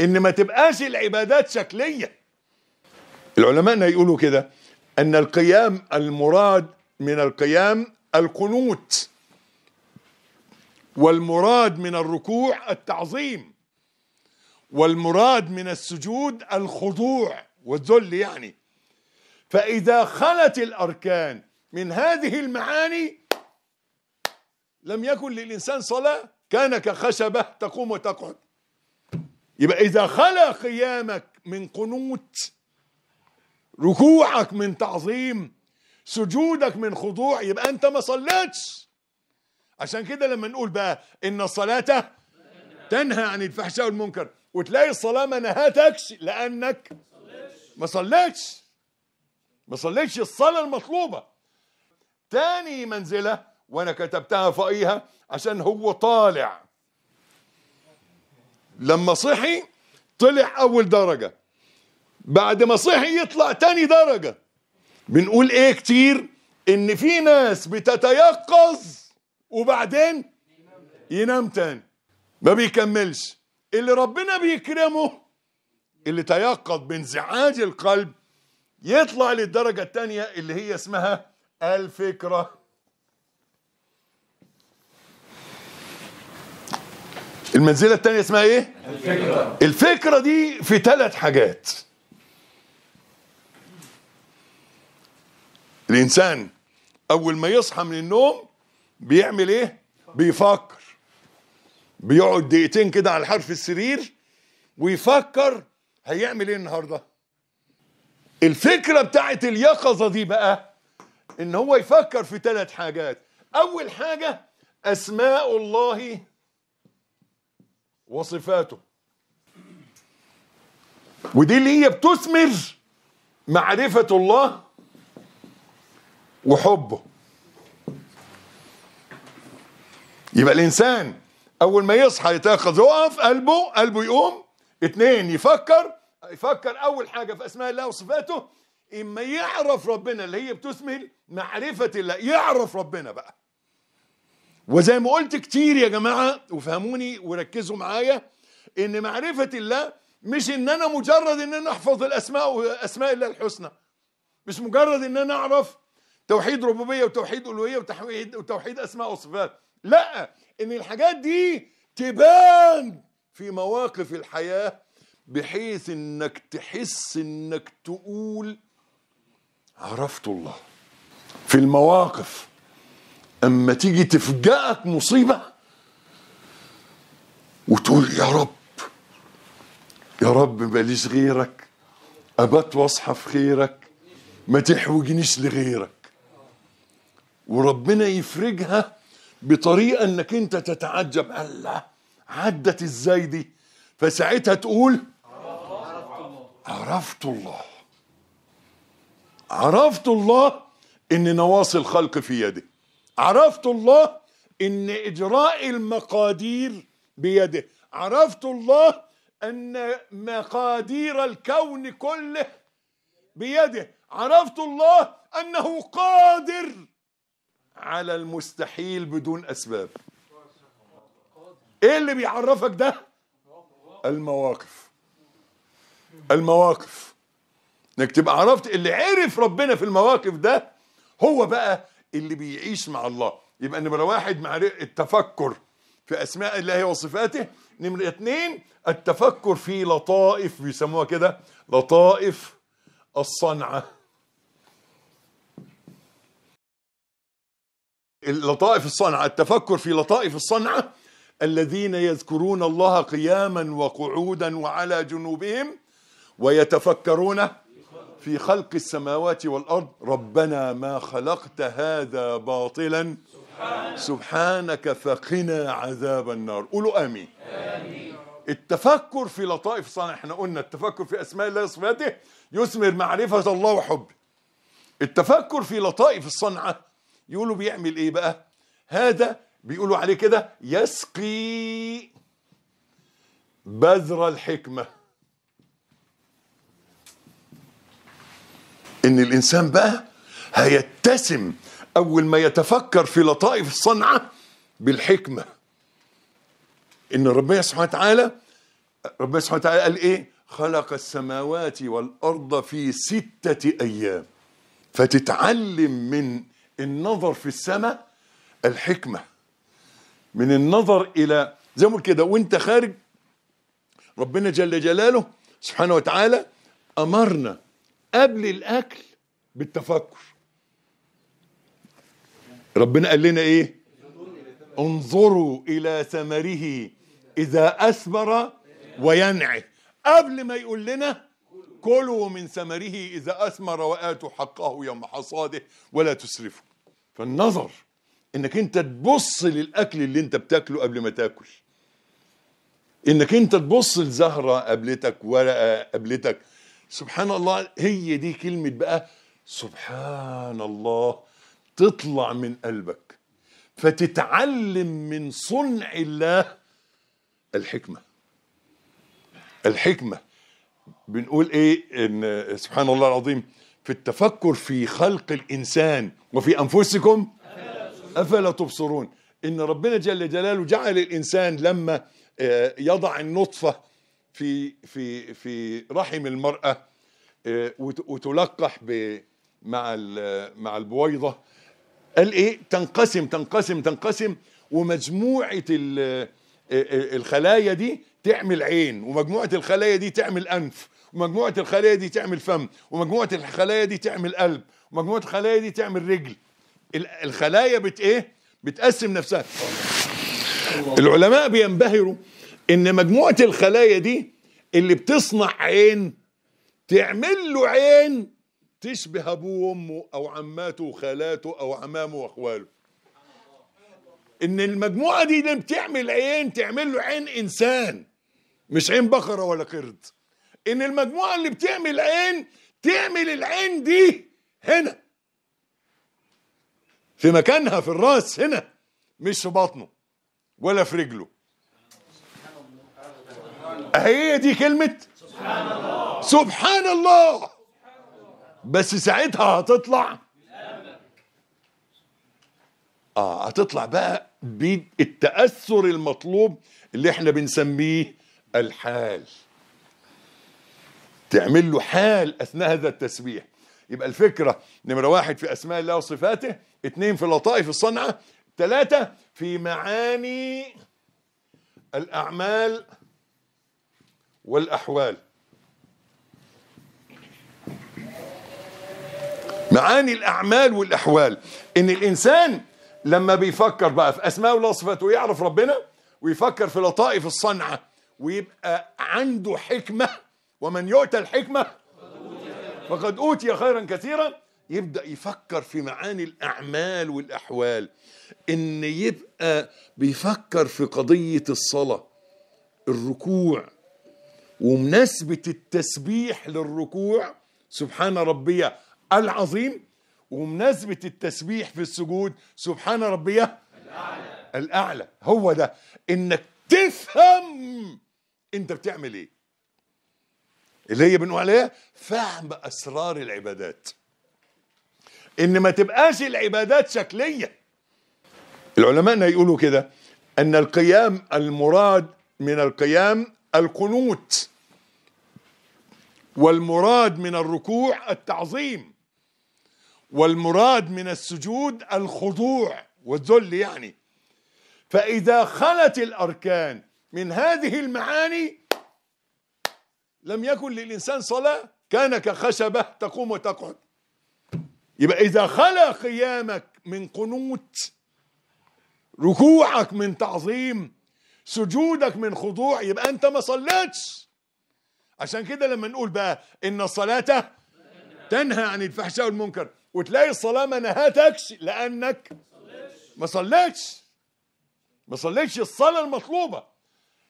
ان ما تبقاش العبادات شكليه العلماء يقولوا كده ان القيام المراد من القيام القنوت والمراد من الركوع التعظيم والمراد من السجود الخضوع والذل يعني فإذا خلت الأركان من هذه المعاني لم يكن للإنسان صلاة كان كخشبة تقوم وتقعد يبقى إذا خلا قيامك من قنوت ركوعك من تعظيم سجودك من خضوع يبقى أنت ما صليتش عشان كده لما نقول بقى إن الصلاة تنهى عن الفحشاء والمنكر وتلاقي الصلاة ما نهتكش لأنك ما صليتش ما صليتش الصلاة المطلوبة تاني منزلة وأنا كتبتها فقيها عشان هو طالع لما صحي طلع اول درجة بعد ما صحي يطلع تاني درجة بنقول ايه كتير ان في ناس بتتيقظ وبعدين ينام تاني ما بيكملش اللي ربنا بيكرمه اللي تيقظ بانزعاج القلب يطلع للدرجة التانية اللي هي اسمها الفكرة المنزله الثانيه اسمها ايه الفكره الفكره دي في ثلاث حاجات الانسان اول ما يصحى من النوم بيعمل ايه بيفكر بيقعد دقيقتين كده على حرف السرير ويفكر هيعمل ايه النهارده الفكره بتاعت اليقظه دي بقى ان هو يفكر في ثلاث حاجات اول حاجه اسماء الله وصفاته ودي اللي هي بتثمر معرفة الله وحبه يبقى الإنسان أول ما يصحى يتأخذ يقف قلبه قلبه يقوم اتنين يفكر يفكر أول حاجة في أسماء الله وصفاته إما يعرف ربنا اللي هي بتثمر معرفة الله يعرف ربنا بقى وزي ما قلت كتير يا جماعة وفهموني وركزوا معايا ان معرفة الله مش ان انا مجرد ان انا احفظ الاسماء واسماء الله الحسنى مش مجرد ان انا اعرف توحيد ربوبية وتوحيد ألوهية وتوحيد, وتوحيد أسماء وصفات لا إن الحاجات دي تبان في مواقف الحياة بحيث إنك تحس إنك تقول عرفت الله في المواقف اما تيجي تفجأك مصيبه وتقول يا رب يا رب ماليش غيرك ابات واصحى في خيرك ما تحوجنيش لغيرك وربنا يفرجها بطريقه انك انت تتعجب الله عدت ازاي دي فساعتها تقول عرفت الله عرفت الله ان نواصي الخلق في يدك عرفت الله ان اجراء المقادير بيده عرفت الله ان مقادير الكون كله بيده عرفت الله انه قادر على المستحيل بدون اسباب ايه اللي بيعرفك ده المواقف المواقف انك تبقى عرفت اللي عرف ربنا في المواقف ده هو بقى اللي بيعيش مع الله يبقى نمرة واحد التفكر في أسماء الله وصفاته نمرة اثنين التفكر في لطائف بيسموها كده لطائف الصنعة لطائف الصنعة التفكر في لطائف الصنعة الذين يذكرون الله قياما وقعودا وعلى جنوبهم ويتفكرون في خلق السماوات والأرض ربنا ما خلقت هذا باطلا سبحانك, فقنا عذاب النار قولوا آمين, آمين. التفكر في لطائف صنع احنا قلنا التفكر في أسماء الله وصفاته يثمر معرفة الله وحبه التفكر في لطائف الصنعة يقولوا بيعمل ايه بقى هذا بيقولوا عليه كده يسقي بذر الحكمه ان الانسان بقى هيتسم اول ما يتفكر في لطائف الصنعه بالحكمه ان ربنا سبحانه وتعالى ربنا سبحانه وتعالى قال ايه خلق السماوات والارض في سته ايام فتتعلم من النظر في السماء الحكمه من النظر الى زي ما كده وانت خارج ربنا جل جلاله سبحانه وتعالى امرنا قبل الاكل بالتفكر ربنا قال لنا ايه انظروا الى ثمره اذا اثمر وينعه قبل ما يقول لنا كلوا من ثمره اذا اثمر واتوا حقه يوم حصاده ولا تسرفوا فالنظر انك انت تبص للاكل اللي انت بتاكله قبل ما تاكل انك انت تبص لزهره قبلتك ورقه قبلتك سبحان الله هي دي كلمة بقى سبحان الله تطلع من قلبك فتتعلم من صنع الله الحكمة الحكمة بنقول ايه ان سبحان الله العظيم في التفكر في خلق الانسان وفي انفسكم افلا تبصرون ان ربنا جل جلاله جعل الانسان لما آه، يضع النطفه في في في رحم المراه آه، وتلقح مع مع البويضه قال ايه تنقسم تنقسم تنقسم ومجموعه آه، آه، الخلايا دي تعمل عين ومجموعه الخلايا دي تعمل انف ومجموعه الخلايا دي تعمل فم ومجموعه الخلايا دي تعمل قلب ومجموعه الخلايا دي تعمل رجل الخلايا بت ايه بتقسم نفسها العلماء بينبهروا ان مجموعه الخلايا دي اللي بتصنع عين تعمل له عين تشبه ابوه وامه او عماته وخالاته او عمامه واخواله ان المجموعه دي اللي بتعمل عين تعمل له عين انسان مش عين بقره ولا قرد ان المجموعه اللي بتعمل عين تعمل العين دي هنا في مكانها في الراس هنا مش في بطنه ولا في رجله هي دي كلمة سبحان الله سبحان الله بس ساعتها هتطلع اه هتطلع بقى بالتأثر المطلوب اللي احنا بنسميه الحال تعمل له حال اثناء هذا التسبيح يبقى الفكرة نمرة واحد في أسماء الله وصفاته اثنين في لطائف الصنعة ثلاثة في معاني الأعمال والأحوال معاني الأعمال والأحوال إن الإنسان لما بيفكر بقى في أسماء الله وصفاته ويعرف ربنا ويفكر في لطائف الصنعة ويبقى عنده حكمة ومن يؤتى الحكمة فقد أوتي خيرا كثيرا يبدأ يفكر في معاني الأعمال والأحوال إن يبقى بيفكر في قضية الصلاة الركوع ومناسبة التسبيح للركوع سبحان ربي العظيم ومناسبة التسبيح في السجود سبحان ربي الأعلى الأعلى هو ده إنك تفهم أنت بتعمل إيه اللي هي بنقول عليها فهم أسرار العبادات إن ما تبقاش العبادات شكلية العلماء يقولوا كده أن القيام المراد من القيام القنوت والمراد من الركوع التعظيم والمراد من السجود الخضوع والذل يعني فإذا خلت الأركان من هذه المعاني لم يكن للإنسان صلاة كان كخشبة تقوم وتقعد يبقى إذا خلا قيامك من قنوت ركوعك من تعظيم سجودك من خضوع يبقى انت ما صليتش عشان كده لما نقول بقى ان الصلاه تنهى عن الفحشاء والمنكر وتلاقي الصلاه ما نهتكش لانك ما صليتش ما صليتش الصلاه المطلوبه